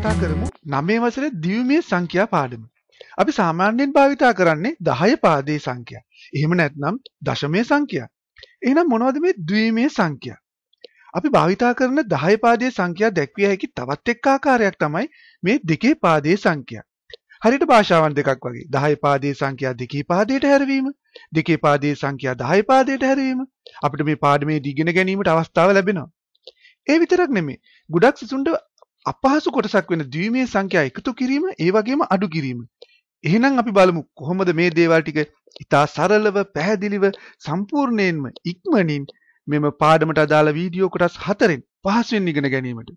කතා කරමු නමේ වසර දිවමේ සංඛ්‍යා පාඩම. අපි සාමාන්‍යයෙන් භාවිතා කරන්නේ දහය පාදේ සංඛ්‍යා. එහෙම නැත්නම් දශමය සංඛ්‍යා. එහෙනම් මොනවද මේ ද්වීමේ සංඛ්‍යා? අපි භාවිතා කරන දහය පාදයේ සංඛ්‍යා දැක්විය හැකි තවත් එක් ආකාරයක් තමයි මේ දෙකේ පාදයේ සංඛ්‍යා. හරියට භාෂාවන් දෙකක් වගේ. දහය පාදයේ සංඛ්‍යා දෙකේ පාදයට හැරවීම, දෙකේ පාදයේ සංඛ්‍යා 10 පාදයට හැරවීම අපිට මේ පාඩමේදී ඉගෙන ගැනීමට අවස්ථාව ලැබෙනවා. ඒ විතරක් නෙමෙයි ගොඩක් සිසුන්ට අපහසු කොටසක් වෙන ද්විමේ සංඛ්‍යා එකතු කිරීම ඒ වගේම අඩු කිරීම. එහෙනම් අපි බලමු කොහොමද මේ දේවල් ටික ඉතා සරලව පැහැදිලිව සම්පූර්ණයෙන්ම ඉක්මනින් මෙම පාඩමට අදාළ වීඩියෝ කොටස් හතරෙන් පහසුවෙන් ඉගෙන ගැනීමට.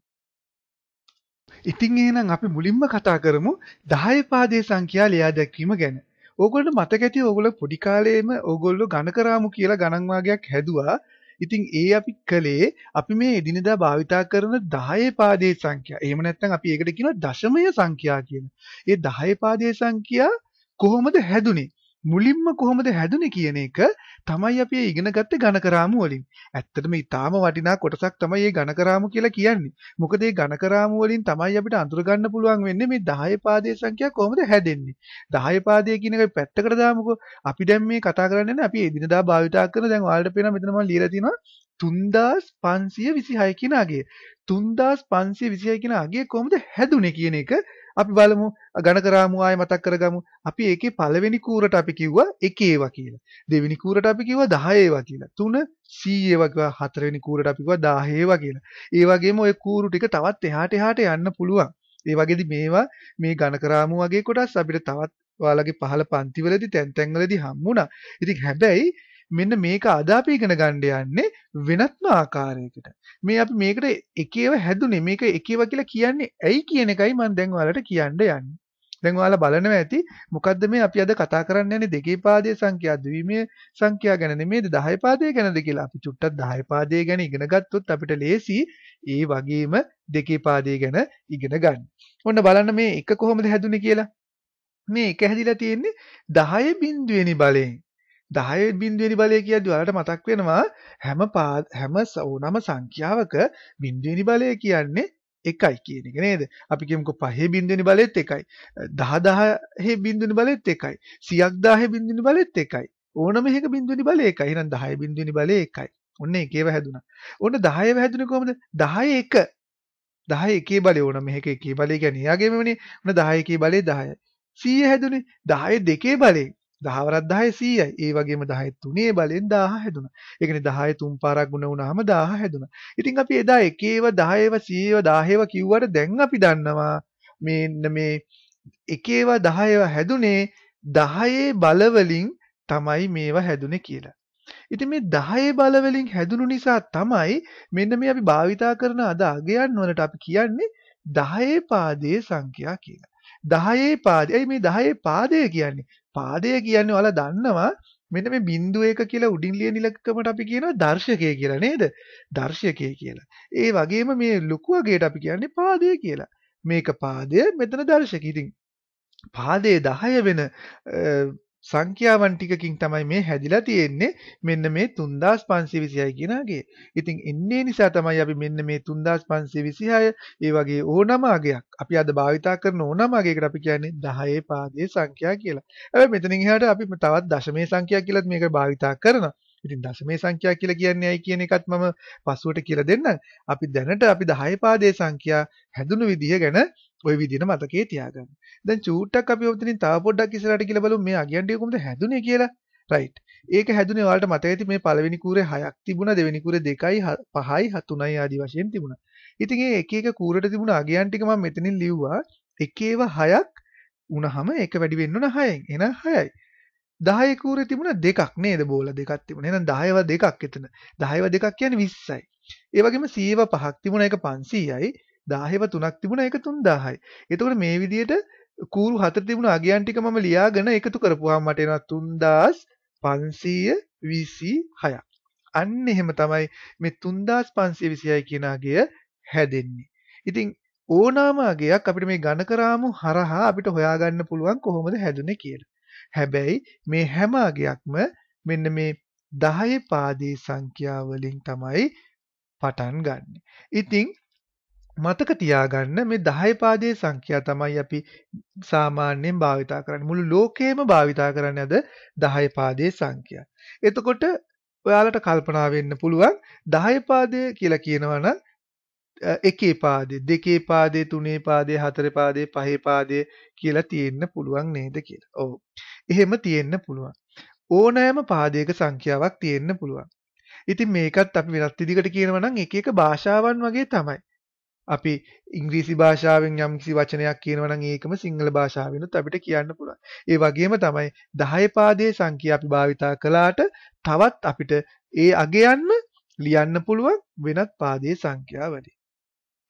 ඉතින් එහෙනම් අපි මුලින්ම කතා කරමු 10 පාදයේ සංඛ්‍යා ලියා දැක්වීම ගැන. ඕගොල්ලෝ මතක ඇති ඕගොල්ලෝ පොඩි කාලේම ඕගොල්ලෝ ගණකරාමු කියලා ගණන් වාගයක් හැදුවා. ඉතින් ඒ අපි කළේ අපි මේ එදිනෙදා භාවිතා කරන 10 පාදයේ සංඛ්‍යා. එහෙම නැත්නම් අපි ඒකට කියනවා දශමය සංඛ්‍යා කියන. ඒ 10 පාදයේ සංඛ්‍යා කොහොමද හැදුනේ? මුලින්ම කොහොමද හැදුනේ කියන එක තමයි අපි ඉගෙන ගත්තේ ඝනකරාමු වලින්. ඇත්තටම ඊටාම වටිනා කොටසක් තමයි මේ ඝනකරාමු කියලා කියන්නේ. මොකද මේ ඝනකරාමු වලින් තමයි අපිට අඳුර ගන්න පුළුවන් වෙන්නේ මේ 10 පාදයේ සංඛ්‍යාව කොහොමද හැදෙන්නේ. 10 පාදයේ කියන එක පැත්තකට දාමුකෝ. අපි දැන් මේ කතා කරන්නේ නේ අපි එදිනදා භාවිතා කරන දැන් ඔයාලට පේනවා මෙතන මම ලියලා තියෙනවා 3526 කියන අගය. 3526 කියන අගය කොහොමද හැදුනේ කියන එක අපි බලමු ගණකරාමු ආයෙ මතක් කරගමු. අපි ඒකේ පළවෙනි කූරට අපි කිව්වා 1 ඒවා කියලා. දෙවෙනි කූරට අපි කිව්වා 10 ඒවා කියලා. 3 100 ඒවා කිව්වා. හතරවෙනි කූරට අපි කිව්වා 10 ඒවා කියලා. ඒ වගේම ওই කූරු ටික තවත් එහාට එහාට යන්න පුළුවන්. ඒ වගේදි මේවා මේ ගණකරාමු වගේ කොටස් අපිට තවත් ඔයාලගේ පහළ පන්තිවලදී තැන් තැන්වලදී හම්බුණා. ඉතින් හැබැයි මෙන්න මේක අද අපි ඉගෙන ගන්න යන්නේ වෙනත්ම ආකාරයකට. මේ අපි මේකට එකේව හැදුනේ මේක එකේව කියලා කියන්නේ ඇයි කියන එකයි මම දැන් ඔයාලට කියන්න යන්නේ. දැන් ඔයාලා බලනවා ඇති මොකද්ද මේ අපි අද කතා කරන්න යන්නේ දෙකේ පාදයේ සංඛ්‍යා ද්විමේ සංඛ්‍යා ගැන නෙමෙයිද 10 පාදයේ ගැනද කියලා. අපි චුට්ටක් 10 පාදයේ ගැන ඉගෙන ගත්තොත් අපිට ලේසි ඒ වගේම දෙකේ පාදයේ ගැන ඉගෙන ගන්න. ඔන්න බලන්න මේ එක කොහොමද හැදුනේ කියලා. මේ එක හැදිලා තියෙන්නේ 10 බිඳුවෙනි බලයෙන්. 10 බිඳුවෙනි බලය කියද්දි ඔයාලට මතක් වෙනවා හැම හැම ඕනම සංඛ්‍යාවක බිඳුවෙනි බලය කියන්නේ එකයි කියන එක නේද? අපි කියමුකෝ පහේ බිඳුවෙනි බලෙත් එකයි. 10 10 බිඳුවෙනි බලෙත් එකයි. 100ක් 10 බිඳුවෙනි බලෙත් එකයි. ඕනම එකක බිඳුවෙනි බලය එකයි. එහෙනම් 10 බිඳුවෙනි බලය එකයි. ඔන්න ඒකේව හැදුනා. ඔන්න 10ව හැදුනේ කොහමද? 10 1 10 එකේ බලය ඕන මේක එකේ බලය කියන්නේ යාගේමනේ. ඔන්න 10 එකේ බලය 10යි. 100 හැදුනේ 10 දෙකේ බලයෙන්. 10වරක් 10 100යි. ඒ වගේම 10 3 බලෙන් 1000 හැදුනා. ඒ කියන්නේ 10 3 පාරක් ගුණ වුණාම 1000 හැදුනා. ඉතින් අපි එදා එකේව 10ඒව 100ඒව 10ඒව කිව්වට දැන් අපි දන්නවා මේ මේ එකේව 10ඒව හැදුනේ 10 බලවලින් තමයි මේවා හැදුනේ කියලා. ඉතින් මේ 10 බලවලින් හැදුණු නිසා තමයි මෙන්න මේ අපි භාවිතා කරන අද අගයන් වලට අපි කියන්නේ 10 පාදයේ සංඛ්‍යා කියලා. 10 පාදේ. එයි මේ 10 පාදය කියන්නේ පාදය කියන්නේ ඔයාලා දන්නවා මෙන්න මේ බිංදු එක කියලා උඩින් ලියන ඉලක්කමට අපි කියනවා දර්ශකය කියලා නේද? දර්ශකය කියලා. ඒ වගේම මේ ලොකු වර්ගයට අපි කියන්නේ පාදය කියලා. මේක පාදය, මෙතන දර්ශකය. ඉතින් පාදයේ 10 වෙන සංඛ්‍යාවන් ටිකකින් තමයි මේ හැදිලා තියෙන්නේ මෙන්න මේ 3526 කියනාගේ. ඉතින් එන්නේ නිසා තමයි අපි මෙන්න මේ 3526 ඒ වගේ ඕනම අගයක් අපි අද භාවිතා කරන ඕනම අගයකට අපි කියන්නේ 10 පාදයේ සංඛ්‍යා කියලා. හැබැයි මෙතනින් එහාට අපි තවත් දශමයේ සංඛ්‍යා කියලාත් මේක භාවිතා කරනවා. ඉතින් දශමයේ සංඛ්‍යා කියලා කියන්නේ ඇයි කියන එකත් මම පස්සුවට කියලා දෙන්නම්. අපි දැනට අපි 10 පාදයේ සංඛ්‍යා හැදුණු විදිහ ගැන ওই විදිහට මතකයේ තියාගන්න. දැන් චූට්ටක් අපි ඔතනින් තව පොඩ්ඩක් ඉස්සරහට කියලා බලමු මේ අගියන්ඩිය කොහොමද හැදුනේ කියලා. right. ඒක හැදුනේ ඔයාලට මතක ඇති මේ පළවෙනි කූරේ 6ක් තිබුණා, දෙවෙනි කූරේ 2යි, 5යි, 3යි ආදි වශයෙන් තිබුණා. ඉතින් මේ එක එක කූරට තිබුණ අගියන් ටික මම මෙතනින් ලිව්වා. එකේව 6ක් වුණාම ඒක වැඩි වෙන්න ඕන 6ෙන්. එහෙනම් 6යි. 10 කූරේ තිබුණා දෙකක් නේද? බෝල දෙකක් තිබුණා. එහෙනම් 10ව දෙකක් එතන. 10ව දෙකක් කියන්නේ 20යි. ඒ වගේම 100ව 5ක් තිබුණා ඒක 500යි. දාහෙව තුනක් තිබුණ එක තුන් දාහයි එතකට මේ විදියට කූරු හත තිබුණ අගයන් ටික මම ලියාගෙන එකතු කරපුවා මට එනවා තුන්දස් පන්සීය විසි හයක් අන්න එහෙම තමයි මේ තුන්දස් පන්සිය විසියයි කියනාගේ හැදෙන්නේ ඉතින් ඕනාමගේයක් අපිට මේ ගණ කරාමු හරහා අපිට හොයාගන්න පුළුවන් කොහොමද හැදුනේ කියලා. හැබැයි මේ හැම අගයක්ම මෙන්න මේ 10 පාදේ සංඛ්‍යාවලින් තමයි පටන් ගන්න. ඉතින් මතක තියාගන්න මේ 10 පාදයේ සංඛ්‍යා තමයි අපි සාමාන්‍යයෙන් භාවිතා කරන්නේ. මුළු ලෝකෙම භාවිතා කරන්නේ අද 10 පාදයේ සංඛ්‍යා. එතකොට ඔයාලට කල්පනා වෙන්න පුළුවන් 10 පාදය කියලා කියනවා නම් එකේ පාදේ, දෙකේ පාදේ, තුනේ පාදේ, හතරේ පාදේ, පහේ පාදේ කියලා තියෙන්න පුළුවන් නේද කියලා. ඔව්. එහෙම තියෙන්න පුළුවන්. ඕනෑම පාදයක සංඛ්‍යාවක් තියෙන්න පුළුවන්. ඉතින් මේකත් අපි වෙනත් විදිහකට කියනවා නම් එක එක භාෂාවන් වගේ තමයි. අපි ඉංග්‍රීසි භාෂාවෙන් යම් කිසි වචනයක් කියනවා නම් ඒකම සිංහල භාෂාවෙනුත් අපිට කියන්න පුළුවන්. ඒ වගේම තමයි 10 පාදයේ සංඛ්‍යා අපි භාවිතා කළාට තවත් අපිට ඒ අගයන්ම ලියන්න පුළුවන් වෙනත් පාදයේ සංඛ්‍යා වලින්.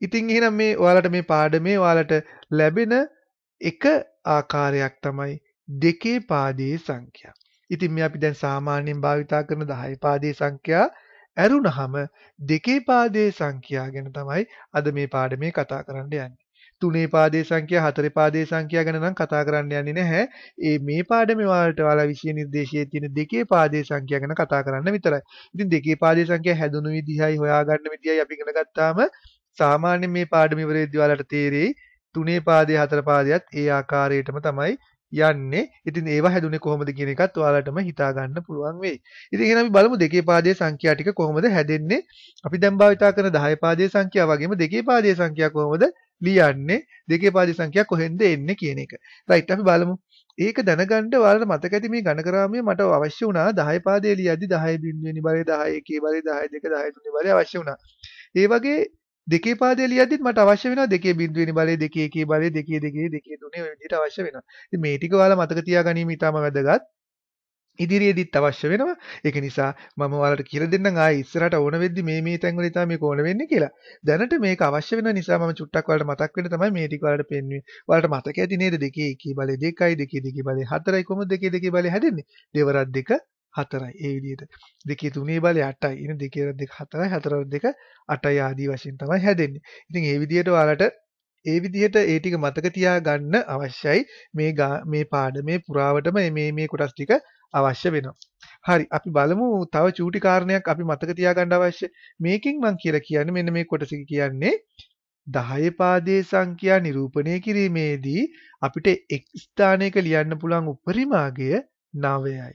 ඉතින් එහෙනම් මේ ඔයාලට මේ පාඩමේ ඔයාලට ලැබෙන එක ආකාරයක් තමයි දෙකේ පාදයේ සංඛ්‍යා. ඉතින් මේ අපි දැන් සාමාන්‍යයෙන් භාවිතා කරන 10 පාදයේ සංඛ්‍යා ඇරුණහම දෙකේ පාදයේ සංඛ්‍යා ගැන තමයි අද මේ පාඩමේ කතා කරන්න යන්නේ. තුනේ පාදයේ සංඛ්‍යා හතරේ පාදයේ සංඛ්‍යා ගැන නම් කතා කරන්න යන්නේ නැහැ. ඒ මේ පාඩමේ වලට ඔයාලා විෂය නිර්දේශයේ තියෙන දෙකේ පාදයේ සංඛ්‍යා ගැන කතා කරන්න විතරයි. ඉතින් දෙකේ පාදයේ සංඛ්‍යා හැදුණු විදිහයි හොයාගන්න විදිහයි අපි ඉගෙන ගත්තාම සාමාන්‍යයෙන් මේ පාඩම ඉවරෙද්දී ඔයාලට තේරෙයි තුනේ පාදයේ හතර පාදයේත් ඒ ආකාරයටම තමයි යන්නේ. ඉතින් ඒවා හැදුනේ කොහොමද කියන එකත් ඔයාලටම හිතා ගන්න පුළුවන් වෙයි. ඉතින් එහෙනම් අපි බලමු දෙකේ පාදයේ සංඛ්‍යා ටික කොහොමද හැදෙන්නේ? අපි දැන් භාවිතා කරන 10 පාදයේ සංඛ්‍යා වගේම දෙකේ පාදයේ සංඛ්‍යා කොහොමද ලියන්නේ? දෙකේ පාදයේ සංඛ්‍යා කොහෙන්ද එන්නේ කියන එක. රයිට් අපි බලමු. ඒක දැනගන්න ඔයාලට මතක ඇති මේ ගණකරාමයේ මට අවශ්‍ය වුණා 10 පාදේ ලියද්දි 10 බිංදුවෙනි බලය 10 එකේ බලය 10 දෙක 10 තුනේ බලය අවශ්‍ය වුණා. ඒ වගේ දෙකේ පාදේ ලියද්දිත් මට අවශ්‍ය වෙනවා දෙකේ බිඳුවෙනි බලය දෙකේ එකේ බලය දෙකේ දෙකේ දෙකේ තුනේ ඔය විදිහට අවශ්‍ය වෙනවා. ඉතින් මේ ටික ඔයාලා මතක තියාගැනීම ඉතාම වැදගත්. ඉදිරියේදීත් අවශ්‍ය වෙනවා. ඒක නිසා මම ඔයාලට කියලා දෙන්නම් ආයේ ඉස්සරහට ඕන වෙද්දි මේ මේ තැන්වල ඉතින් මේක ඕන වෙන්නේ කියලා. දැනට මේක අවශ්‍ය වෙන නිසා මම චුට්ටක් ඔයාලට මතක් වෙන්න තමයි මේ ටික ඔයාලට පෙන්වන්නේ. ඔයාලට මතක ඇති නේද දෙකේ එකේ බලය දෙකයි දෙකේ දෙකේ බලය හතරයි කොහොමද දෙකේ දෙකේ බලය හැදෙන්නේ? දෙවරක් දෙක හතරයි ඒ විදිහට දෙකේ තුනේ බලය 8යි එන දෙකේ දෙක හතරයි හතරවර දෙක 8යි ආදී වශයෙන් තමයි හැදෙන්නේ. ඉතින් ඒ විදිහට ඔයාලට ඒ විදිහට ඒ ටික මතක තියාගන්න අවශ්‍යයි මේ මේ පාඩමේ පුරාවටම මේ මේ කොටස් ටික අවශ්‍ය වෙනවා. හරි අපි බලමු තව චූටි කාරණයක් අපි මතක තියාගන්න අවශ්‍ය. මේකෙන් මම කියලා කියන්නේ මෙන්න මේ කොටස කියන්නේ 10 පාදයේ සංඛ්‍යා නිරූපණය කිරීමේදී අපිට එක් ස්ථානයක ලියන්න පුළුවන් උපරිම අගය 9යි.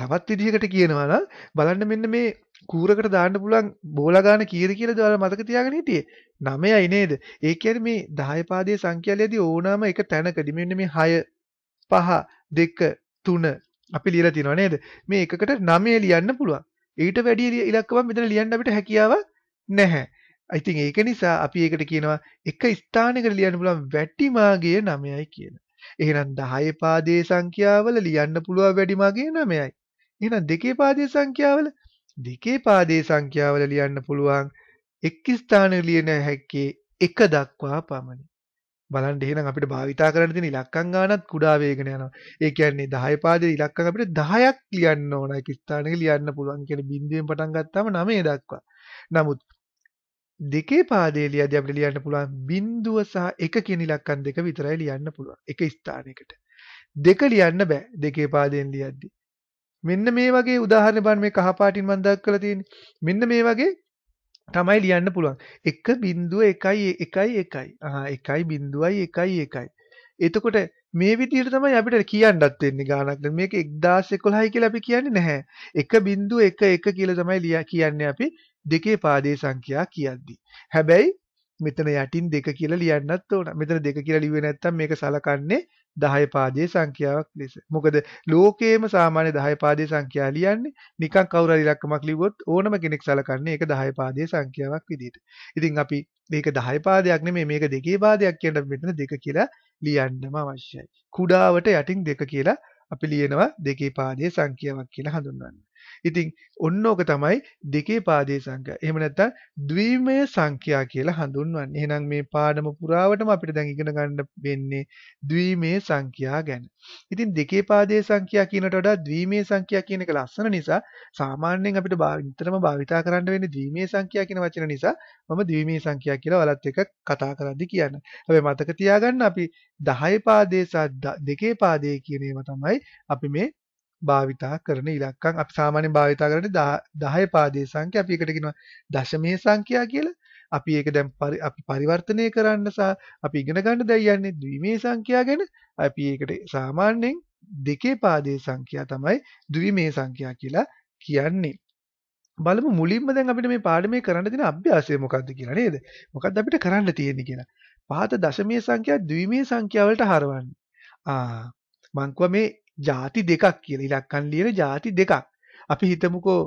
තවත් විදිහකට කියනවා නම් බලන්න මෙන්න මේ කූරකට දාන්න පුළුවන් බෝලා ගන්න කීයද කියලා ඔයාලා මතක තියාගෙන හිටියේ 9යි නේද? ඒ කියන්නේ මේ 10 පාදයේ සංඛ්‍යාවලියදී ඕනෑම එක තැනකදී මෙන්න මේ 6 5 2 3 අපි ලියලා තියෙනවා නේද? මේ එකකට 9 ලියන්න පුළුවන්. ඊට වැඩි ඉලක්කමක් මෙතන ලියන්න අපිට හැකියාවක් නැහැ. ඉතින් ඒක නිසා අපි ඒකට කියනවා එක ස්ථානයකට ලියන්න පුළුවන් වැටිමාගේ 9යි කියලා. එහෙනම් 10 පාදයේ සංඛ්‍යාවල ලියන්න පුළුවන් වැඩිමාගේ 9යි. එහෙනම් දෙකේ පාදයේ සංඛ්‍යාවල දෙකේ පාදයේ සංඛ්‍යාවල ලියන්න පුළුවන් එක් ස්ථානක ලියන හැක්කේ එක දක්වා පමණි. බලන්න එහෙනම් අපිට භාවිතා කරන්න තියෙන ඉලක්කම් ගානත් කුඩා වේගන යනවා. ඒ කියන්නේ 10 පාදයේ ඉලක්කම් අපිට 10ක් ලියන්න ඕන එක ස්ථානක ලියන්න පුළුවන් කියන බිඳුවෙන් පටන් ගත්තාම 9 දක්වා. නමුත් දෙකේ පාදයේ ලියදී අපිට ලියන්න පුළුවන් බිඳුව සහ 1 කියන ඉලක්කම් දෙක විතරයි ලියන්න පුළුවන්. එක ස්ථානයකට. දෙක ලියන්න බෑ දෙකේ පාදයෙන් ලියද්දී. මෙන්න මේ වගේ උදාහරණ බලන්න මේ කහපාටින් මම දක් කරලා තියෙන්නේ. මෙන්න මේ වගේ තමයි ලියන්න පුළුවන්. 1.1.1.1. ආහා 1.1.1. එතකොට මේ විදිහට තමයි අපිට කියන්නත් වෙන්නේ ගානක්. මේක 1011යි කියලා අපි කියන්නේ නැහැ. 1.11 කියලා තමයි කියන්නේ අපි දෙකේ පාදයේ සංඛ්‍යා කියද්දි. හැබැයි මෙතන යටින් දෙක කියලා ලියන්නත් ඕන. මෙතන දෙක කියලා ලිව්වේ නැත්නම් මේක සලකන්නේ 10 පාදයේ සංඛ්‍යාවක් ලෙස. මොකද ලෝකයේම සාමාන්‍ය 10 පාදයේ සංඛ්‍යා ලියන්නේ නිකන් කවුරු හරි ඉලක්කමක් ලිව්වොත් ඕනම කෙනෙක් සලකන්නේ ඒක 10 පාදයේ සංඛ්‍යාවක් විදිහට. ඉතින් අපි මේක 10 පාදයක් නෙමෙයි මේක දෙකේ පාදයක් කියන මෙතන දෙක කියලා ලියන්නම අවශ්‍යයි. කුඩාවට යටින් දෙක කියලා අපි ලියනවා දෙකේ පාදයේ සංඛ්‍යාවක් කියලා හඳුන්වන්නේ. ඉතින් ඔන්න ඕක තමයි දෙකේ පාදේ සංඛ්‍යා. එහෙම නැත්නම් ද්විමය සංඛ්‍යා කියලා හඳුන්වන්නේ. එහෙනම් මේ පාඩම පුරාවටම අපිට දැන් ඉගෙන ගන්න වෙන්නේ ද්විමය සංඛ්‍යා ගැන. ඉතින් දෙකේ පාදේ සංඛ්‍යා කියනට වඩා ද්විමය සංඛ්‍යා කියන එක ලස්සන නිසා සාමාන්‍යයෙන් අපිට නිතරම භාවිතා කරන්න වෙන්නේ ද්විමය සංඛ්‍යා කියන වචන නිසා මම ද්විමය සංඛ්‍යා කියලා ඔයලත් එක්ක කතා කරද්දි කියන්නේ. හැබැයි මතක තියාගන්න අපි 10 පාදේ සහ දෙකේ පාදේ කියන ඒවා තමයි අපි මේ භාවිතා කරන ඉලක්කම් අපි සාමාන්‍යයෙන් භාවිතා කරන්නේ 10 පාදයේ සංඛ්‍යා අපි එකට කියනවා දශමයේ සංඛ්‍යා කියලා. අපි ඒක දැන් අපි පරිවර්තනය කරන්න සහ අපි ඉගෙන ගන්න දැන් යන්නේ ද්විමේ සංඛ්‍යා ගැන. අපි ඒකට සාමාන්‍යයෙන් දෙකේ පාදයේ සංඛ්‍යා තමයි ද්විමේ සංඛ්‍යා කියලා කියන්නේ. බලමු මුලින්ම දැන් අපිට මේ පාඩමේ කරන්න තියෙන අභ්‍යාසය මොකක්ද කියලා නේද? මොකක්ද අපිට කරන්න තියෙන්නේ කියලා. පහත දශමයේ සංඛ්‍යා ද්විමේ සංඛ්‍යා වලට හරවන්න. ආ මං මේ ಜಾති දෙකක් කියලා ඉලක්කම් ලියන ಜಾති දෙකක්. අපි හිතමුකෝ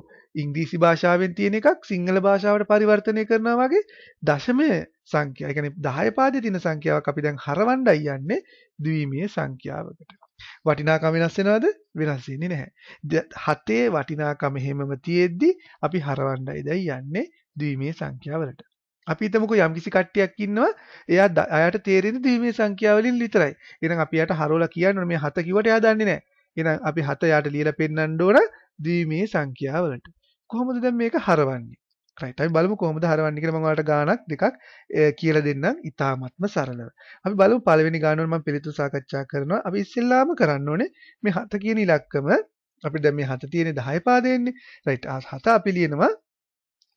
ඉංග්‍රීසි භාෂාවෙන් තියෙන එකක් සිංහල භාෂාවට පරිවර්තනය කරනවා වගේ දශම සංඛ්‍යා. ඒ කියන්නේ 10 පාදයේ තියෙන සංඛ්‍යාවක් අපි දැන් හරවන්නයි යන්නේ ද්විමීය සංඛ්‍යාවකට. වටිනාකම වෙනස් වෙනවද? වෙනස් වෙන්නේ නැහැ. හතේ වටිනාකම හැමම තියෙද්දි අපි හරවන්නයි දැන් යන්නේ ද්විමීය සංඛ්‍යාවලට. අපි හිතමුකෝ යම්කිසි කට්ටියක් ඉන්නවා එයා අයට තේරෙන්නේ දීමේ සංඛ්‍යාවලින් විතරයි. එහෙනම් අපි යාට හරවලා කියන්න ඕනේ මේ 7 කිව්වට එයා දන්නේ නැහැ. එහෙනම් අපි 7 යාට ලියලා පෙන්නන්න ඕන දීමේ සංඛ්‍යාවලට. කොහොමද දැන් මේක හරවන්නේ? right අපි බලමු කොහොමද හරවන්නේ කියලා මම ඔයාලට ගාණක් දෙකක් කියලා දෙන්නම් ඉතාමත්ම සරලව. අපි බලමු පළවෙනි ගාණුවන මම පිළිතුරු සාකච්ඡා කරනවා. අපි ඉස්සෙල්ලාම කරන්න ඕනේ මේ 7 කියන ඉලක්කම අපිට දැන් මේ 7 තියෙන්නේ 10 පාදෙන්නේ. right 7 අපි ලියනවා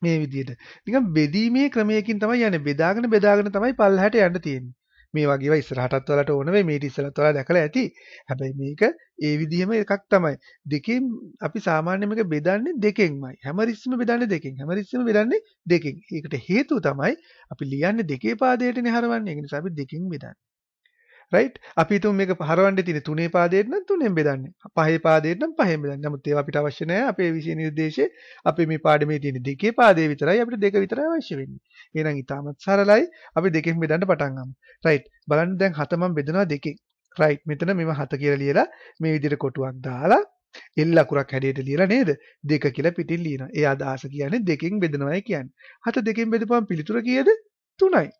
මේ විදියට. නිකන් බෙදීමේ ක්‍රමයකින් තමයි යන්නේ. බෙදාගෙන බෙදාගෙන තමයි පල්ලහැට යන්න තියෙන්නේ. මේ වගේව ඉස්සරහටත් ඔයාලට ඕන වෙයි මේට ඉස්සරහත් ඔයාලා දැකලා ඇති. හැබැයි මේක ඒ විදිහම එකක් තමයි. දෙකෙන් අපි සාමාන්‍යයෙන් මේක බෙදන්නේ දෙකෙන්මයි. හැමරිස්සම බෙදන්නේ දෙකෙන්. හැමරිස්සම බෙදන්නේ දෙකෙන්. ඒකට හේතුව තමයි අපි ලියන්නේ දෙකේ පාදයටනේ හරවන්නේ. ඒ නිසා අපි දෙකෙන් බෙදන්නේ. right අපි තුන් මේක හරවන්න තියෙන තුනේ පාදයට නම් තුනෙන් බෙදන්නේ පහේ පාදයට නම් පහෙන් බෙදන්නේ නමුත් ඒවා අපිට අවශ්‍ය නැහැ අපේ විෂය නිර්දේශයේ අපේ මේ පාඩමේ තියෙන දෙකේ පාදේ විතරයි අපිට දෙක විතරයි අවශ්‍ය වෙන්නේ එහෙනම් ඊටමත් සරලයි අපි දෙකෙන් බෙදන්න පටන් ගමු right බලන්න දැන් හත මම බෙදනවා දෙකෙන් right මෙතන මෙව හත කියලා ලියලා මේ විදිහට කොටුවක් දාලා එල් ලකුරක් හැඩයට ලියලා නේද? දෙක කියලා පිටින් ලියනවා. ඒ අදහස කියන්නේ දෙකෙන් බෙදනවායි කියන්නේ. හත දෙකෙන් බෙදපුවම පිළිතුර කීයද? 3යි.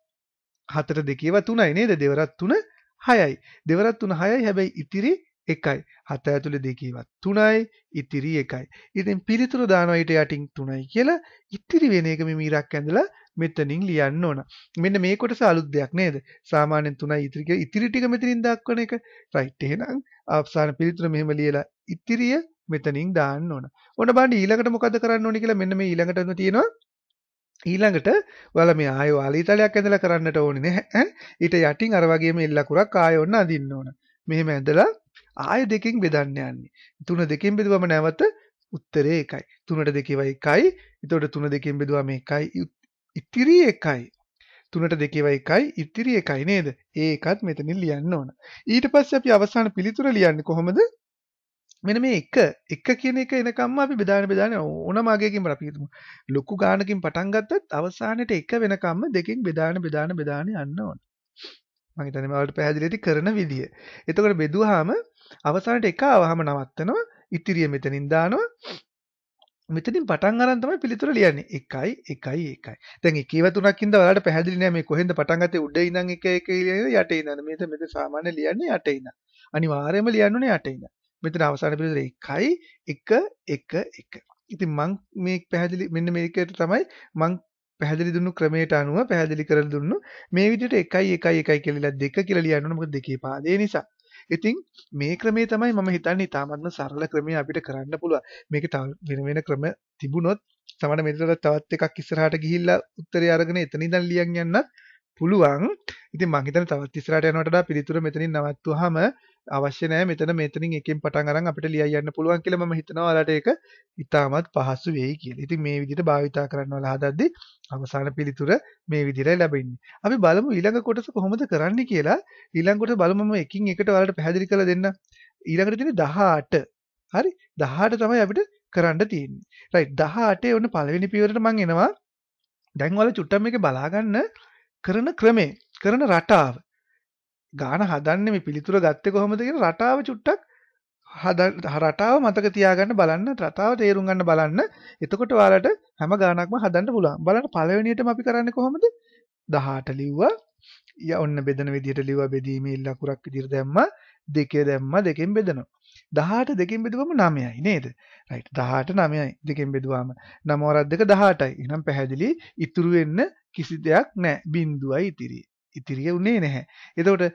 හතර දෙකේව 3යි නේද? දෙවරක් 3 6යි. දෙවරත් 3 6යි. හැබැයි ඉතිරි 1යි. 7 ඇතුලේ දෙකීවත් 3යි, ඉතිරි 1යි. ඉතින් පිළිතුරු දානවා ඊට යටින් 3යි කියලා ඉතිරි වෙන එක මේ ඉරක් ඇඳලා මෙතනින් ලියන්න ඕන. මෙන්න මේ කොටස අලුත් දෙයක් නේද? සාමාන්‍යයෙන් 3යි ඉතිරි කියලා ඉතිරි ටික මෙතනින් දක්වන එක. රයිට් එහෙනම් අවසාන පිළිතුර මෙහෙම ලියලා ඉතිරිය මෙතනින් දාන්න ඕන. ඔන්න බලන්න ඊළඟට මොකද කරන්න ඕනේ කියලා මෙන්න මේ ඊළඟටම තියෙනවා ඊළඟට ඔයාලා මේ ආයෙ වාලීතලයක් ඇඳලා කරන්නට ඕනේ නැහැ. ඊට යටින් අර වගේම ඉල්ලකුරක් ආයෙ ඔන්න අඳින්න ඕන. මෙහෙම ඇඳලා ආයෙ දෙකෙන් බෙදන්න යන්නේ. තුන දෙකෙන් බෙදුවම නැවත උත්තරේ එකයි. තුනට දෙකේවයි එකයි. එතකොට තුන දෙකෙන් බෙදුවම එකයි. ඉතිරි එකයි. තුනට දෙකේව එකයි ඉතිරි එකයි නේද? ඒකත් මෙතනින් ලියන්න ඕන. ඊට පස්සේ අපි අවසාන පිළිතුර ලියන්නේ කොහොමද? මෙන මේ එක එක කියන එක එනකම්ම අපි බෙදාන බෙදාන ඕන මාගයකින් අපි හිතමු ලොකු ගානකින් පටන් ගත්තත් අවසානයේට එක වෙනකම්ම දෙකෙන් බෙදාන බෙදාන බෙදාන යන්න ඕන මම හිතන්නේ මම වලට පැහැදිලි ඇති කරන විදිය. එතකොට බෙදුවාම අවසානයේට එක ආවහම නවත්තනවා ඉතිරිය මෙතනින් දානවා මෙතනින් පටන් අරන් තමයි පිළිතුර ලියන්නේ 1යි 1යි 1යි. දැන් 1 ඒවා තුනක් ඉඳලා ඔයාලට පැහැදිලි නෑ මේ කොහෙන්ද පටන් ගත්තේ උඩ ඉඳන් 1 1 ලියන්නේ යට ඉඳන්. මේක මෙතන සාමාන්‍ය ලියන්නේ යට ඉඳන්. අනිවාර්යයෙන්ම ලියන්න ඕනේ යට ඉඳන්. මෙතන අවසාන පිළිතුර 1යි 1 1 1. ඉතින් මං මේ පැහැදිලි මෙන්න මේකට තමයි මං පැහැදිලි දුන්නු ක්‍රමයට අනුව පැහැදිලි කරලා දුන්නු මේ විදිහට 1යි 1යි 1යි කියලා දෙක කියලා ලියන්න ඕන මොකද දෙකේ පාදේ නිසා. ඉතින් මේ ක්‍රමේ තමයි මම හිතන්නේ ඉතාමත්ම සරල ක්‍රමය අපිට කරන්න පුළුවන්. මේක වෙන වෙන ක්‍රම තිබුණොත් සමහර මෙතනට තවත් එකක් ඉස්සරහට ගිහිල්ලා උත්තරය අරගෙන එතන ඉඳන් ලියන් යන්නත් පුළුවන්. ඉතින් මං හිතන්නේ තවත් ඉස්සරහට යනවට වඩා පිළිතුර මෙතනින් නවත්වුවාම අවශ්‍ය නැහැ මෙතන මෙතනින් එකෙන් පටන් අරන් අපිට ලියයි යන්න පුළුවන් කියලා මම හිතනවා ඔයාලට ඒක ඉතාමත් පහසු වෙයි කියලා. ඉතින් මේ විදිහට භාවිතා කරන්න ඔයාලා හදද්දි අවසාන පිළිතුර මේ විදිහටයි ලැබෙන්නේ. අපි බලමු ඊළඟ කොටස කොහොමද කරන්න කියලා. ඊළඟ කොටස බලමු මම එකින් එකට ඔයාලට පැහැදිලි කරලා දෙන්න. ඊළඟට තියෙන්නේ 18. හරි? 18 තමයි අපිට කරන්න තියෙන්නේ. රයිට් 18 ඔන්න පළවෙනි පියවරට මම එනවා. දැන් ඔයාලා චුට්ටක් මේක බලාගන්න. කරන ක්‍රමේ කරන රටාව ගාන හදන්න මේ පිළිතුර ගත්තේ කොහොමද කියන රටාව චුට්ටක් හද රටාව මතක තියාගන්න බලන්න රටාව තේරුම් ගන්න බලන්න එතකොට ඔයාලට හැම ගානක්ම හදන්න පුළුවන් බලන්න පළවෙනියටම අපි කරන්නේ කොහොමද 18 ලිව්වා ය ඔන්න බෙදන විදිහට ලිව්වා බෙදීමේ ලකුරක් විදිහට දැම්මා දෙකේ දැම්මා දෙකෙන් බෙදනවා 18 දෙකෙන් බෙදුවම 9යි නේද? right 18 9යි දෙකෙන් බෙදුවාම 9 වරක් දෙක 18යි. එහෙනම් පැහැදිලි ඉතුරු වෙන්න කිසි දෙයක් නැහැ. බිඳුවයි ඉතිරි. ඉතිරිය උනේ නැහැ. එතකොට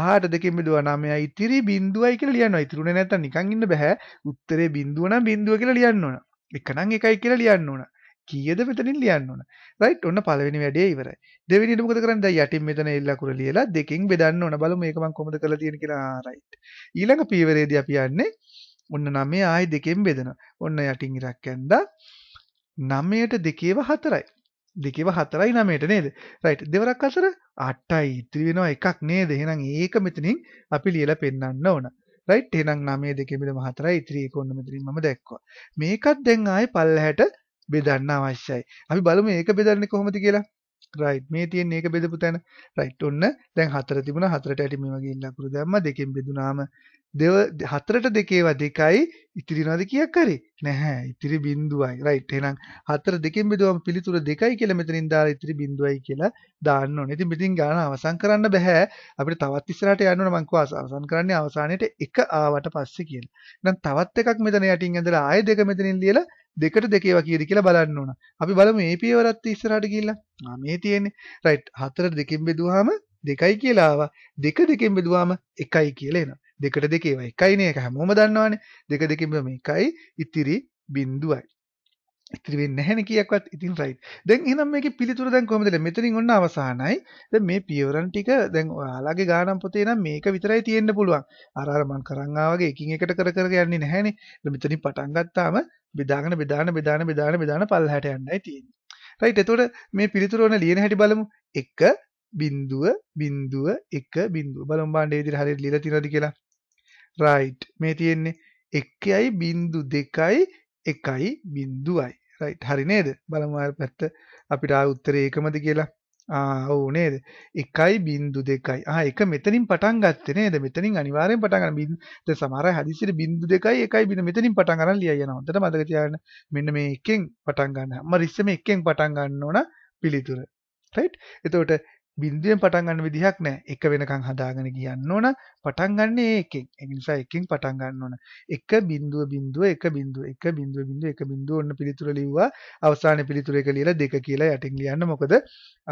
18 දෙකෙන් බෙදුවා 9යි ඉතිරි බිඳුවයි කියලා ලියනවා. ඉතිරුනේ නැත්තම් නිකන් ඉන්න බෑ. උත්තරේ බිඳුව නම් බිඳුව කියලා ලියන්න ඕන. එක නම් එකයි කියලා ලියන්න ඕන. කීයද මෙතනින් ලියන්න ඕන. රයිට් ඔන්න පළවෙනි වැඩේ ඉවරයි. දෙවෙනි එක මොකද කරන්නේ? දැන් යටින් මෙතන එල් අකුර ලියලා දෙකෙන් බෙදන්න ඕන. බලමු මේක මම කොහොමද කරලා තියෙන්නේ කියලා. රයිට්. ඊළඟ පීවරේදී අපි යන්නේ ඔන්න 9 ආයි දෙකෙන් බෙදෙනවා. ඔන්න යටින් ඉරක් ඇඳලා 9ට දෙකේව 4යි. දෙකව හතරයි නමයට නේද රයිට් දෙවරක් අතර අට්ටයි ඉතිරි වෙනවා එකක් නේද එහෙනම් ඒක මෙතනින් අපි ලියලා පෙන්නන්න ඕන රයිට් එහෙනම් නමය දෙකේ බෙදම හතරයි ඉතිරි ඒක ඔන්න මෙතනින් මම දැක්කවා මේකත් දැන් ආයේ පල්ලහැට බෙදන්න අවශ්‍යයි අපි බලමු මේක බෙදන්නේ කොහොමද කියලා රයිට් මේ තියෙන එක බෙදපු තැන රයිට් ඔන්න දැන් හතර තිබුණා හතරට ඇටි මේ වගේ ලකුණු දැම්මා දෙකෙන් බෙදුනාම දෙව හතරට දෙකේ වදකයි ඉතිරිනවද කියක් කරේ නැහැ ඉතිරි බින්දුවයි රයිට් එහෙනම් හතර දෙකෙන් බෙදුවම පිළිතුර දෙකයි කියලා මෙතනින් දාලා ඉතිරි බින්දුවයි කියලා දාන්න ඕනේ. ඉතින් මෙතින් ගාන අවසන් කරන්න බෑ. අපිට තවත් ඉස්සරහට යන්න ඕන මං කිව්වා අවසන් කරන්නේ අවසානයේට එක ආවට පස්සේ කියලා. එහෙනම් තවත් එකක් මෙතන යටින් ඇඳලා ආයෙ දෙක මෙතනින් ලියලා දෙකට දෙකේවා කීයද කියලා බලන්න ඕන. අපි බලමු මේ පියවරත් ඉස්සරහට ගිහිල්ලා. ආ මේ තියෙන්නේ. රයිට් හතර දෙකෙන් බෙදුවාම දෙකයි කියලා ආවා. දෙක දෙකෙන් බෙදුවාම එකයි කියලා එනවා. දෙකට දෙකේව එකයිනේ එක හැමෝම දන්නවනේ දෙක දෙකෙන් බිම එකයි ඉතිරි බිඳුවයි ඉතිරි වෙන්නේ නැහැනේ කීයක්වත් ඉතින් රයිට් දැන් එහෙනම් මේකේ පිළිතුර දැන් කොහමද මෙතනින් ඔන්න අවසానයි දැන් මේ පියවරන් ටික දැන් ඔයාලගේ ගානම් පොතේ නම් මේක විතරයි තියෙන්න පුළුවන් අර අර මං කරන් ආවගේ එකින් එකට කර කර යන්නේ නැහැනේ දැන් මෙතනින් පටන් ගත්තාම බෙදාගෙන බෙදාන බෙදාන බෙදාන බෙදාන පල්ලහැට යන්නයි තියෙන්නේ රයිට් එතකොට මේ පිළිතුර ඔන්න ලියන හැටි බලමු 1 බිඳුව බිඳුව 1 බිඳුව බලමු බාණ්ඩේ විදිහට හරියට ලියලා තියෙනවද කියලා රයිට් මේ තියෙන්නේ එක්කයි බින්දු දෙකයි එකයි බින්දුවයි රයිට් හරි නේද බලමුආ පැත්ත අපිට ආ උත්තරේ ඒකමද කියලා ආ ඔව් නේද එකයි බින්දු දෙකයි ආ එක මෙතනින් පටන් ගත්තේ නේද මෙතනින් අනිවාර්යෙන් පටන් ගන්න බින්දු දැන් සමහර අය හදිසියේ බින්දු දෙකයි එකයි බින්දු මෙතනින් පටන් ගන්න ලියයි යනවා හොඳට මතක තියාගන්න මෙන්න මේ එකෙන් පටන් ගන්න හැම රිස්සෙම එකෙන් පටන් ගන්න ඕන පිළිතුර රයිට් එතකොට බින්දුවෙන් පටන් ගන්න විදිහක් නැහැ. එක වෙනකන් හදාගෙන කියන්න ඕන. පටන් ගන්න ඒකෙන්. ඒ නිසා එකෙන් පටන් ගන්න ඕන. එක බින්දුව බින්දුව එක බින්දුව එක බින්දුව බින්දුව එක බින්දුව ඔන්න පිළිතුර ලිව්වා. අවසාන පිළිතුර එක ලියලා දෙක කියලා යටින් ලියන්න. මොකද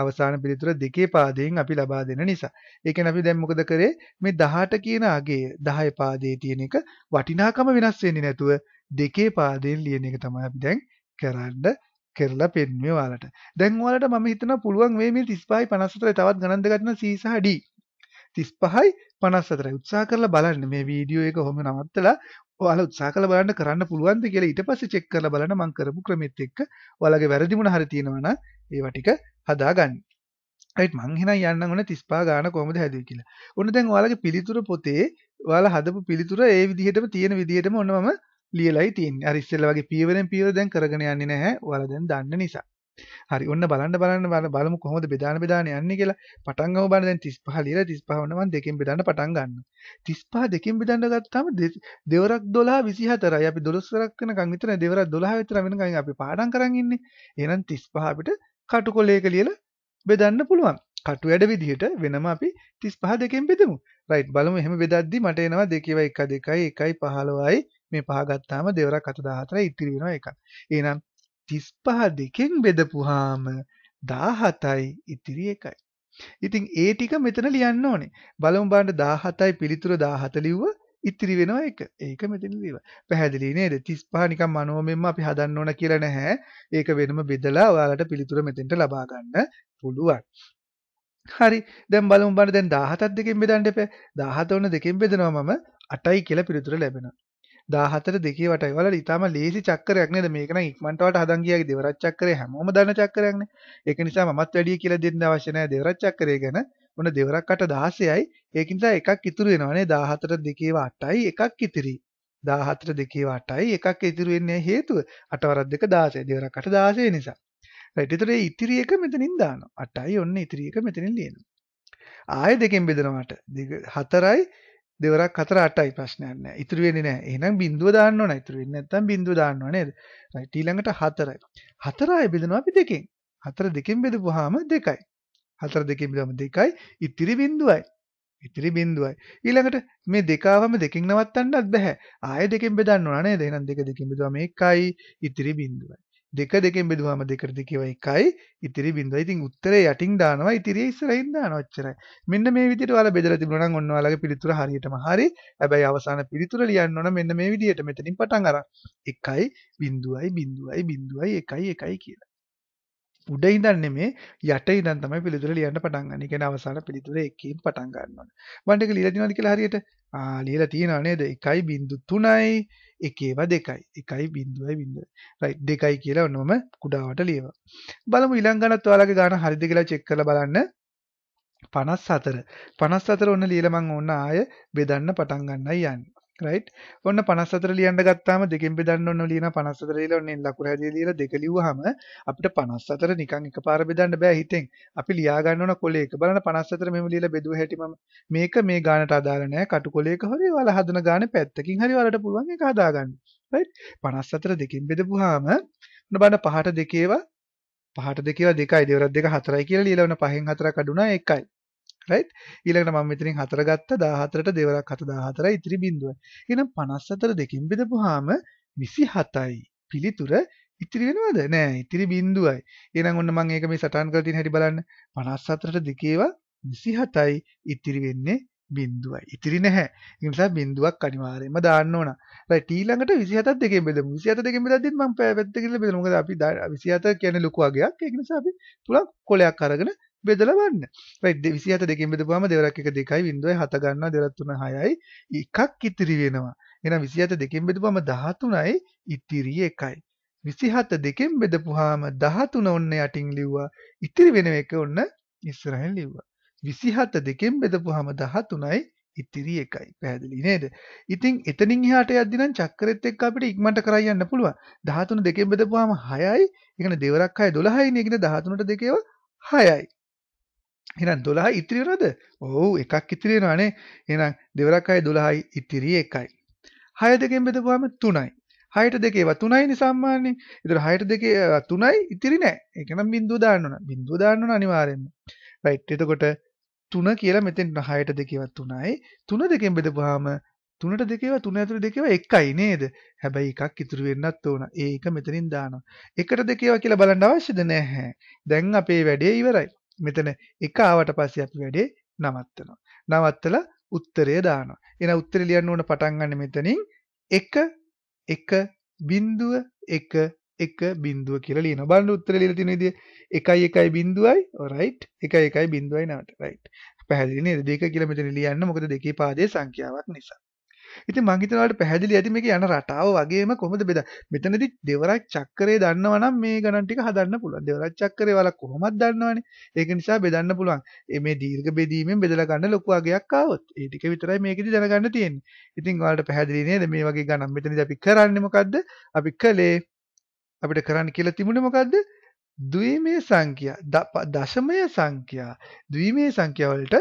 අවසාන පිළිතුර දෙකේ පාදයෙන් අපි ලබා දෙන නිසා. ඒ කියන්නේ අපි දැන් මොකද කරේ? මේ 18 කියන අගේ 10 පාදයේ තියෙන එක වටිනාකම වෙනස් වෙන්නේ නැතුව දෙකේ පාදයෙන් ලියන එක තමයි අපි දැන් කරන්න කරලා පෙන්න්නේ වාලට දැන් වාලට මම හිතන පුළුවන් මේ මේ 35යි 54යි තවත් ගණන් දෙක ගන්න C සහ D 35යි 54යි උත්සාහ කරලා බලන්න මේ වීඩියෝ එක කොහොම නවත්තලා ඔයාලා උත්සාහ කරලා බලන්න කරන්න පුළුවන්ද කියලා ඊට පස්සේ චෙක් කරලා බලන්න මම කරපු ක්‍රමෙත් එක්ක ඔයාලගේ වැරදි මොන හරි තියෙනවා නම් ඒවා ටික හදාගන්න. රයිට් මං එහෙනම් යන්න ඕනේ 35 ගාන කොහොමද හැදුවේ කියලා. ඔන්න දැන් ඔයාලගේ පිළිතුර පොතේ ඔයාලා හදපු පිළිතුර ඒ විදිහටම තියෙන විදිහටම ඔන්න මම ලියලයි තියෙන්නේ. අර ඉස්සෙල්ලා වගේ පියවරෙන් පියවර දැන් කරගෙන යන්නේ නැහැ. ඔයාලා දැන් දන්න නිසා. හරි. ඔන්න බලන්න බලන්න බලමු කොහොමද බෙදාන බෙදාන යන්නේ කියලා. පටන් ගමු බලන්න දැන් 35 ලියලා 35 වුණා මම දෙකෙන් බෙදන්න පටන් ගන්නවා. 35 දෙකෙන් බෙදන්න ගත්තාම දෙවරක් 12 24යි. අපි 12 වරක් වෙනකන් විතර දෙවරක් 12 විතර වෙනකන් අපි පාඩම් කරන් ඉන්නේ. එහෙනම් 35 අපිට කටුකොලයක ලියලා බෙදන්න පුළුවන්. කටු වැඩ විදිහට වෙනම අපි 35 දෙකෙන් බෙදමු. රයිට් බලමු එහෙම බෙදද්දි මට එනවා 2 1 1 2 1 15යි මේ පහ ගත්තාම දෙවරක් 714 ඉතිරි වෙනවා එකක්. එහෙනම් 35 දෙකෙන් බෙදපුවාම 17යි ඉතිරි එකයි. ඉතින් ඒ ටික මෙතන ලියන්න ඕනේ. බලමු බලන්න 17යි පිළිතුර 17 ලිව්ව ඉතිරි වෙනවා එක. ඒක මෙතන ලියව. පැහැදිලි නේද? 35 නිකන් මනෝමයෙන්ම අපි හදන්න ඕන කියලා නැහැ. ඒක වෙනම බෙදලා ඔයාලට පිළිතුර මෙතෙන්ට ලබා ගන්න පුළුවන්. හරි. දැන් බලමු බලන්න දැන් 17ක් දෙකෙන් බෙදන්න එපා. 17 වන දෙකෙන් බෙදනවා මම 8යි කියලා පිළිතුර ලැබෙනවා. 14 දෙකේ වටයි. ඔයාලා ඊටාම ලේසි චක්‍රයක් නේද මේක නම් ඉක්මනට ඔයාලට හදන් ගියාගේ දෙවරක් චක්‍රය හැමෝම දන්න චක්‍රයක්නේ. ඒක නිසා මමත් වැඩි කියලා දෙන්න අවශ්‍ය නැහැ දෙවරක් චක්‍රය ගැන. මොන දෙවරක් අට 16යි. ඒක නිසා එකක් ඉතුරු වෙනවානේ 14 දෙකේ වටයි එකක් ඉතිරි. 14 දෙකේ වටයි එකක් ඉතුරු වෙන්නේ හේතුව 8 වරක් දෙක 16 දෙවරක් අට 16 නිසා. right. ඒතර ඒ ඉතිරි එක මෙතනින් දානවා. 8යි ඔන්න ඉතිරි එක මෙතනින් ලියනවා. ආයෙ දෙකෙන් බෙදනවාට. 4යි දෙවරක් හතර අටයි ප්‍රශ්නයක් නැහැ. ඉතුරු වෙන්නේ නැහැ. එහෙනම් බිඳුව දාන්න ඕන. ඉතුරු වෙන්නේ නැත්නම් බිඳුව දාන්න ඕන නේද? right ඊළඟට හතරයි. හතරයි බෙදනවා අපි දෙකෙන්. හතර දෙකෙන් බෙදපුවාම දෙකයි. හතර දෙකෙන් බෙදපුවාම දෙකයි. ඉතිරි බිඳුවයි. ඉතිරි බිඳුවයි. ඊළඟට මේ දෙකාවම දෙකෙන් නවත්තන්නත් බෑ. ආයෙ දෙකෙන් බෙදන්න ඕන නේද? එහෙනම් දෙක දෙකෙන් බෙදුවාම 1යි ඉතිරි බිඳුවයි. දෙක දෙකෙන් බෙදුවාම දෙකට දෙකව එකයි ඉතිරි බිඳුවයි. ඉතින් උත්තරේ යටින් දානවා ඉතිරිය ඉස්සරහින් දානවා ඔච්චරයි. මෙන්න මේ විදිහට ඔයාලා බෙදලා තිබුණා නම් ඔන්න ඔයාලගේ පිළිතුර හරියටම හරි. හැබැයි අවසාන පිළිතුර ලියන්න ඕන මෙන්න මේ විදිහට. මෙතනින් පටන් අරන් 1 0 0 0 1 1 කියලා. උඩ ඉඳන් නෙමේ යට ඉඳන් තමයි පිළිතුර ලියන්න පටන් ගන්න. ඒ කියන්නේ අවසාන පිළිතුර එකකින් පටන් ගන්න ඕනේ. මන්ට ඒක ලියලා තියෙනවද කියලා හරියට ආ ලියලා තියෙනව නේද? 1.3යි එකේව දෙකයි. එකයි බින්දුවයි බින්දුවයි. රයිට් දෙකයි කියලා ඔන්නම කුඩාවට ලියවා. බලමු ඊළඟ ගණනත් ඔයාලගේ ගාන හරිද කියලා චෙක් කරලා බලන්න. 54. 54 ඔන්න ලියලා මම ඔන්න ආය බෙදන්න පටන් ගන්නයි යන්නේ. right ඔන්න 54 ලියන්න ගත්තාම දෙකෙන් බෙදන්න ඔන්න ලියන 54 ලියලා ඔන්න ලකුණු හැදිය ලියලා දෙක ලිව්වහම අපිට 54 නිකන් එකපාර බෙදන්න බෑ හිතෙන් අපි ලියා ගන්න ඕන කොලේ එක බලන්න 54 මෙහෙම ලියලා බෙදුව හැටි මම මේක මේ ගානට අදාළ නෑ කටු කොලේක හරි ඔයාලා හදන ගානේ පැත්තකින් හරි ඔයාලට පුළුවන් ඒක හදාගන්න right 54 දෙකෙන් බෙදපුවාම ඔන්න බලන්න පහට දෙකේවා පහට දෙකේවා දෙකයි දෙවරක් දෙක හතරයි කියලා ලියලා ඔන්න පහෙන් හතරක් අඩු වුණා එකයි right ඊළඟට මම මෙතනින් 4 ගත්තා 14ට දෙවරක් 7 14 ඉතිරි බිඳුවයි එහෙනම් 54 දෙකෙන් බෙදපුවාම 27යි පිළිතුර ඉතිරි වෙනවද නෑ ඉතිරි බිඳුවයි එහෙනම් ඔන්න මම මේක මේ සටහන් කරලා තියෙන හැටි බලන්න 54ට දෙකේවා 27යි ඉතිරි වෙන්නේ බිඳුවයි. ඉතිරි නැහැ. ඒ නිසා බිඳුවක් අනිවාර්යයෙන්ම දාන්න ඕන. right ඊළඟට 27 දෙකෙන් බෙදමු. 27 දෙකෙන් බෙදද්දිත් මම පැත්තකින් බෙදලා මොකද අපි 27 කියන්නේ ලොකු අගයක්. ඒක නිසා අපි තුලක් කොලයක් අරගෙන බෙදලා බලන්න. right 27 දෙකෙන් බෙදපුවාම දෙවරක් එක 2යි බිංදුවයි 7 ගන්නවා දෙවරක් 3 6යි එකක් ඉතිරි වෙනවා. එහෙනම් 27 දෙකෙන් බෙදපුවාම 13යි ඉතිරි එකයි. 27 දෙකෙන් බෙදපුවාම 13 ඔන්න යටින් ලිව්වා. ඉතිරි වෙන එක ඔන්න ඉස්සරහින් ලිව්වා. 27 දෙකෙන් බෙදපුවාම 13යි ඉතිරි එකයි. පැහැදිලි නේද? ඉතින් එතනින් එහාට යද්දී නම් චක්‍රෙත් එක්ක අපිට ඉක්මනට කරා යන්න පුළුවන්. 13 දෙකෙන් බෙදපුවාම 6යි. ඒ කියන්නේ දෙවරක් 6 12යිනේ. ඒ කියන්නේ 13ට දෙකේව 6යි. එහෙනම් 12 ඉතිරි වෙනවද? ඔව් එකක් ඉතිරි වෙනවානේ. එහෙනම් දෙවරක් 6 12යි ඉතිරි 1යි. 6 දෙකෙන් බෙදපුවාම 3යි. 6ට දෙකේවා 3යිනේ සාමාන්‍යයෙන්. ඒතර 6ට දෙකේ 3යි ඉතිරි නැහැ. ඒක නම් බිංදුව දාන්න ඕන. බිංදුව දාන්න ඕන අනිවාර්යයෙන්ම. රයිට්. එතකොට 3 කියලා මෙතෙන් 6ට දෙකේවා 3යි. 3 දෙකෙන් බෙදපුවාම 3ට දෙකේවා 3 ඇතුළේ දෙකේවා 1යි නේද? හැබැයි එකක් ඉතුරු වෙන්නත් ඕන. ඒක මෙතනින් දානවා. 1ට දෙකේවා කියලා බලන්න අවශ්‍යද නැහැ. දැන් අපේ වැඩේ ඉවරයි. මෙතන එක ආවට පස්සේ අපි වැඩේ නවත්තනවා. නවත්තලා උත්තරය දානවා. එහෙනම් උත්තරය ලියන්න ඕන පටන් ගන්න මෙතනින් 1 1 බිඳුව 1 1 බිඳුව කියලා ලියනවා. බලන්න උත්තරය ලියලා තියෙන විදිය 1 1 බිඳුවයි right 1 1 බිඳුවයි නැවට right. පැහැදිලි නේද? දෙක කියලා මෙතන ලියන්න මොකද දෙකේ පාදයේ සංඛ්‍යාවක් නිසා. ඉතින් මං හිතනවාට පැහැදිලි ඇති මේක යන රටාව වගේම කොහොමද බෙදා. මෙතනදී දෙවරක් චක්‍රය දන්නවා නම් මේ ගණන් ටික හදන්න පුළුවන්. දෙවරක් චක්‍රය වල කොහොමද දන්නවනේ. ඒක නිසා බෙදන්න පුළුවන්. මේ දීර්ඝ බෙදීමෙන් බෙදලා ගන්න ලොකු අගයක් ආවොත්. ඒ ටික විතරයි මේකෙදි දැනගන්න තියෙන්නේ. ඉතින් ඔයාලට පැහැදිලි නේද මේ වගේ ගණන් මෙතනදී අපි කරන්නේ මොකද්ද? අපි කළේ අපිට කරන්න කියලා තිබුණේ මොකද්ද? ද්විමේ සංඛ්‍යා දශමය සංඛ්‍යා ද්විමේ සංඛ්‍යාවලට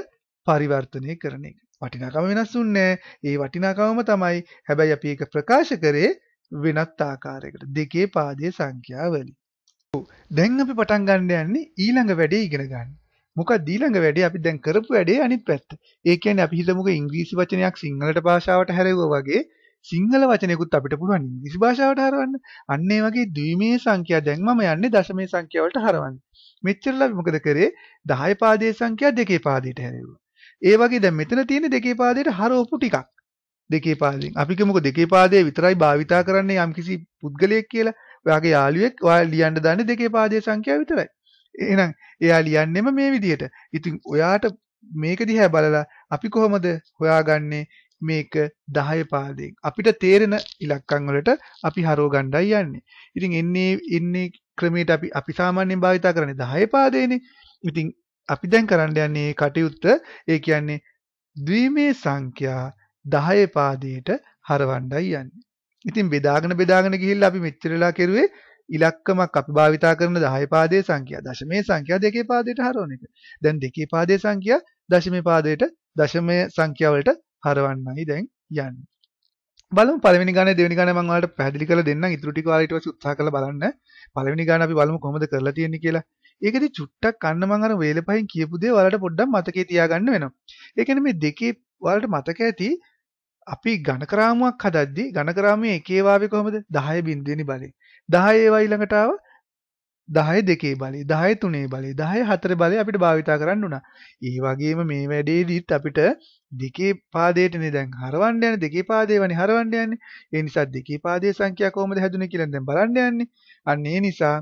පරිවර්තනය කරන එක. වටිනාකම වෙනස්ුන් නෑ. ඒ වටිනාකමම තමයි හැබැයි අපි ඒක ප්‍රකාශ කරේ වෙනත් ආකාරයකට. දෙකේ පාදයේ සංඛ්‍යාවලින්. දැන් අපි පටන් ගන්න යන්නේ ඊළඟ වැඩේ ඉගෙන ගන්න. මොකක්ද ඊළඟ වැඩේ අපි දැන් කරපු වැඩේ අනිත් පැත්ත. ඒ කියන්නේ අපි හිතමුකෝ ඉංග්‍රීසි වචනයක් සිංහලට භාෂාවට හැරෙවුවා වගේ සිංහල වචනයකුත් අපිට පුළුවන් ඉංග්‍රීසි භාෂාවට හරවන්න. අන්න ඒ වගේ ද්විමේ සංඛ්‍යා දැන් මම යන්නේ දශමේ සංඛ්‍යා වලට හරවන්න. මෙච්චරලා මොකද කරේ? 10 පාදයේ සංඛ්‍යා දෙකේ පාදයට හැරෙව්වා. ඒ වගේ දැන් මෙතන තියෙන දෙකේ පාදයට හරවපු ටිකක්. දෙකේ පාදයෙන්. අපි කියමුකෝ දෙකේ පාදයේ විතරයි භාවිතා කරන්නේ යම්කිසි පුද්ගලයෙක් කියලා. ඔයාගේ යාළුවෙක් ඔයා ලියන්න දාන්නේ දෙකේ පාදයේ සංඛ්‍යාව විතරයි. එහෙනම් එයා ලියන්නෙම මේ විදිහට. ඉතින් ඔයාට මේක දිහා බලලා අපි කොහොමද හොයාගන්නේ මේක 10 පාදයෙන්. අපිට තේරෙන ඉලක්කම් වලට අපි හරව ගණ්ඩායි යන්නේ. ඉතින් එන්නේ එන්නේ ක්‍රමයට අපි අපි සාමාන්‍යයෙන් භාවිතා කරන්නේ 10 පාදේනේ. ඉතින් අපි දැන් කරන්න යන්නේ කටයුත්ත ඒ කියන්නේ ද්විමේ සංඛ්‍යා 10 පාදයට හරවණ්ඩයි යන්නේ. ඉතින් බෙදාගෙන බෙදාගෙන ගිහිල්ලා අපි මෙච්චර වෙලා කෙරුවේ ඉලක්කමක් අපි භාවිතා කරන 10 පාදයේ සංඛ්‍යා දශමයේ සංඛ්‍යා දෙකේ පාදයට හරවන එක. දැන් දෙකේ පාදයේ සංඛ්‍යා දශමයේ පාදයට දශමයේ සංඛ්‍යා වලට හරවන්නයි දැන් යන්නේ. බලමු පළවෙනි ගානේ දෙවෙනි ගානේ මම ඔයාලට පැහැදිලි කරලා දෙන්නම්. ඉතුරු ටික ඔයාලා ඊට පස්සේ උත්සාහ කරලා බලන්න. පළවෙනි ගාන අපි බලමු කොහොමද කරලා තියෙන්නේ කියලා. ඒකදී චුට්ටක් කන්න මම අර වේලපහින් කියපු දේ ඔයාලට පොඩ්ඩක් මතකේ තියාගන්න වෙනවා. ඒ කියන්නේ මේ දෙකේ ඔයාලට මතක ඇති අපි ඝනග්‍රාමුවක් හදද්දි ඝනග්‍රාමයේ එකේ වාවේ කොහමද 10 බින්දුවෙනි බලේ 10 ඒවා ඊළඟට ආව 10 දෙකේ බලේ 10 තුනේ බලේ 10 හතරේ බලේ අපිට භාවිතා කරන්න උනා. ඒ වගේම මේ වැඩේදීත් අපිට දෙකේ පාදයටනේ දැන් හරවන්න යන්නේ දෙකේ පාදේ වනේ හරවන්න යන්නේ. ඒ නිසා දෙකේ පාදයේ සංඛ්‍යාව කොහොමද හැදුනේ කියලා දැන් බලන්න යන්නේ. අන්න ඒ නිසා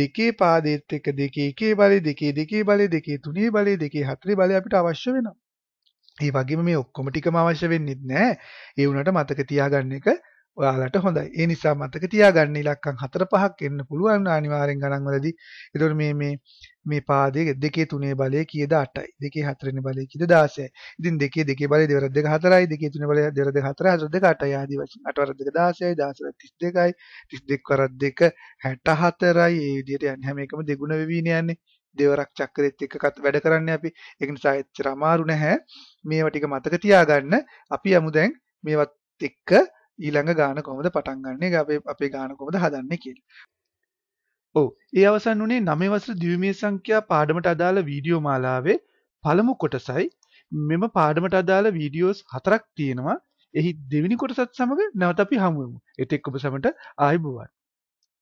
දෙකේ පාදෙත් එක දෙකේ එකේ බලේ දෙකේ දෙකේ බලේ දෙකේ තුනේ බලේ දෙකේ හතරේ බලේ අපිට අවශ්‍ය වෙනවා. ඒ වගේම මේ ඔක්කොම ටිකම අවශ්‍ය වෙන්නේත් නැහැ. ඒ වුණාට මතක තියාගන්න එක ඔයාලට හොඳයි. ඒ නිසා මතක තියාගන්න ඉලක්කම් 4-5ක් එන්න පුළුවන් අනිවාර්යෙන් ගණන් වලදී. ඒතකොට මේ මේ මේ පාදයේ 2 3 බලය කීයද 8යි. 2 4 වෙනි බලය කීයද 16යි. ඉතින් 2 2 බලය දෙවර 2 4යි. 2 3 බලය දෙවර 2 4යි. 4 2 8යි ආදී වශයෙන්. 8 වර 2 16යි. 16 වර 32යි. 32 වර 2 64යි. මේ විදිහට යන්නේ හැම එකම දෙගුණ වෙවිනේ යන්නේ. දෙවරක් චක්‍රෙත් එක්ක වැඩ කරන්නේ අපි. ඒක නිසා එච්චර අමාරු නැහැ. මේවා ටික මතක තියාගන්න. අපි යමු දැන් මේවත් එක්ක ඊළඟ ගාන කොහොමද පටන් ගන්න අපේ අපේ ගාන කොමද හදන්න කියලා. ඔව් ඒ අවසන් වුණේ නමේ වසර දිවිමේ සංඛ්‍යා පාඩමට අදාළ වීඩියෝ මාලාවේ පළමු කොටසයි මෙම පාඩමට අදාළ වීඩියෝස් හතරක් තියෙනවා. එහි දෙවෙනි කොටසත් සමග නැවත අපි හමුවෙමු. එතෙක් ඔබ සමට ආයුබෝවන්.